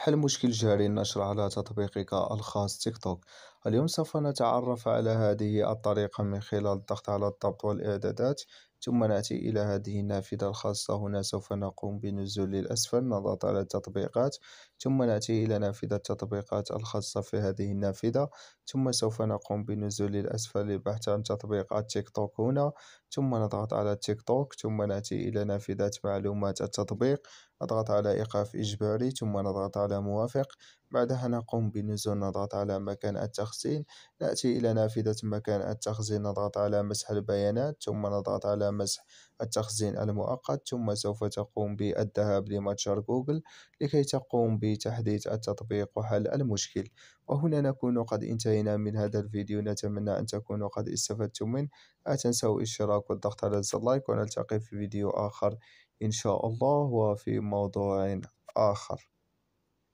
حل مشكل جاري النشر على تطبيقك الخاص تيك توك اليوم سوف نتعرف على هذه الطريقة من خلال الضغط على الضبط والإعدادات ثم نأتي إلى هذه النافذة الخاصة هنا سوف نقوم بنزول للأسفل نضغط على التطبيقات ثم نأتي إلى نافذة التطبيقات الخاصة في هذه النافذة ثم سوف نقوم بنزول للأسفل للبحث عن تطبيقات تيك توك هنا ثم نضغط على تيك توك ثم نأتي إلى نافذة معلومات التطبيق نضغط على إيقاف إجباري ثم نضغط على موافق بعدها نقوم بنزول نضغط على مكان التخزين نأتي إلى نافذة مكان التخزين نضغط على مسح البيانات ثم نضغط على مسح التخزين المؤقت ثم سوف تقوم بالذهاب لمتجر جوجل لكي تقوم بتحديث التطبيق وحل المشكل وهنا نكون قد انتهينا من هذا الفيديو نتمنى أن تكونوا قد استفدتم منه لا تنسوا الاشتراك والضغط على زر لايك ونلتقي في فيديو آخر إن شاء الله وفي موضوع آخر